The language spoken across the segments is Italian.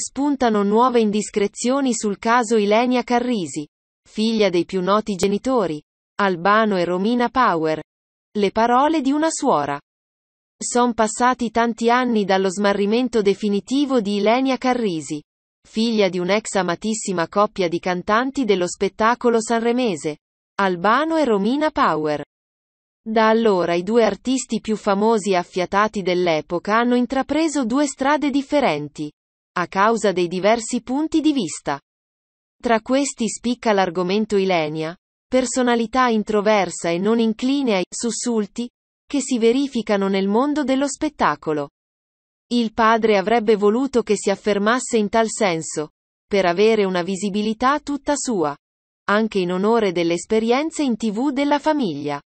Spuntano nuove indiscrezioni sul caso Ilenia Carrisi, figlia dei più noti genitori, Albano e Romina Power. Le parole di una suora. Son passati tanti anni dallo smarrimento definitivo di Ilenia Carrisi, figlia di un'ex amatissima coppia di cantanti dello spettacolo sanremese, Albano e Romina Power. Da allora i due artisti più famosi e affiatati dell'epoca hanno intrapreso due strade differenti a causa dei diversi punti di vista. Tra questi spicca l'argomento Ilenia, personalità introversa e non incline ai sussulti, che si verificano nel mondo dello spettacolo. Il padre avrebbe voluto che si affermasse in tal senso, per avere una visibilità tutta sua, anche in onore delle esperienze in tv della famiglia.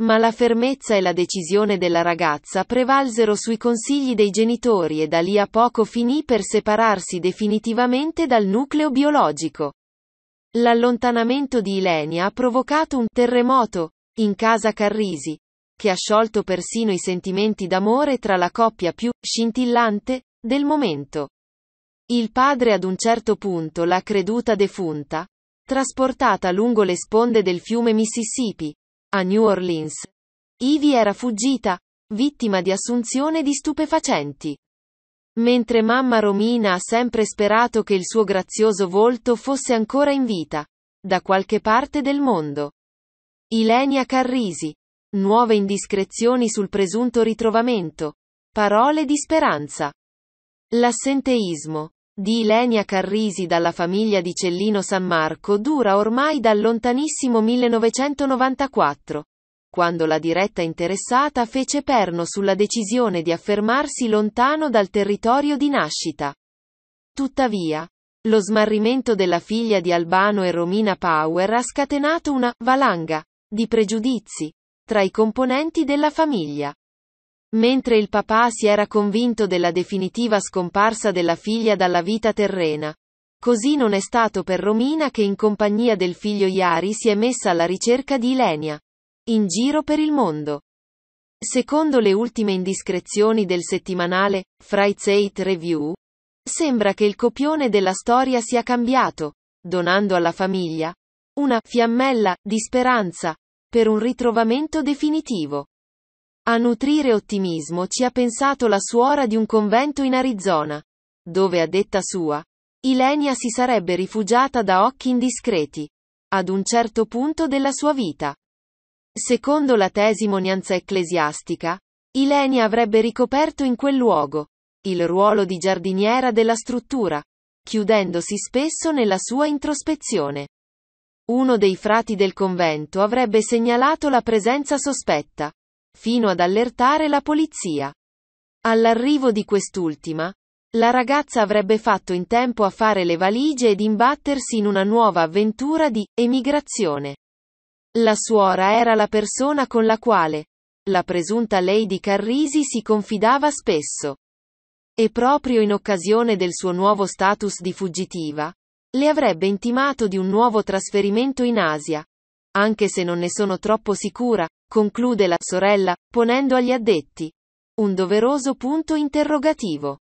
Ma la fermezza e la decisione della ragazza prevalsero sui consigli dei genitori e da lì a poco finì per separarsi definitivamente dal nucleo biologico. L'allontanamento di Ilenia ha provocato un terremoto in casa Carrisi, che ha sciolto persino i sentimenti d'amore tra la coppia più scintillante del momento. Il padre ad un certo punto l'ha creduta defunta, trasportata lungo le sponde del fiume Mississippi, a New Orleans. Ivy era fuggita, vittima di assunzione di stupefacenti. Mentre mamma Romina ha sempre sperato che il suo grazioso volto fosse ancora in vita, da qualche parte del mondo. Ilenia Carrisi. Nuove indiscrezioni sul presunto ritrovamento. Parole di speranza. L'assenteismo di Ilenia Carrisi dalla famiglia di Cellino San Marco dura ormai dal lontanissimo 1994, quando la diretta interessata fece perno sulla decisione di affermarsi lontano dal territorio di nascita. Tuttavia, lo smarrimento della figlia di Albano e Romina Power ha scatenato una valanga di pregiudizi tra i componenti della famiglia. Mentre il papà si era convinto della definitiva scomparsa della figlia dalla vita terrena. Così non è stato per Romina che in compagnia del figlio Iari si è messa alla ricerca di Ilenia. In giro per il mondo. Secondo le ultime indiscrezioni del settimanale, Freizeit Review, sembra che il copione della storia sia cambiato, donando alla famiglia una fiammella di speranza per un ritrovamento definitivo. A nutrire ottimismo ci ha pensato la suora di un convento in Arizona, dove a detta sua, Ilenia si sarebbe rifugiata da occhi indiscreti, ad un certo punto della sua vita. Secondo la tesimonianza ecclesiastica, Ilenia avrebbe ricoperto in quel luogo il ruolo di giardiniera della struttura, chiudendosi spesso nella sua introspezione. Uno dei frati del convento avrebbe segnalato la presenza sospetta fino ad allertare la polizia. All'arrivo di quest'ultima, la ragazza avrebbe fatto in tempo a fare le valigie ed imbattersi in una nuova avventura di emigrazione. La suora era la persona con la quale la presunta Lady Carrisi si confidava spesso. E proprio in occasione del suo nuovo status di fuggitiva, le avrebbe intimato di un nuovo trasferimento in Asia, anche se non ne sono troppo sicura, conclude la sorella, ponendo agli addetti un doveroso punto interrogativo.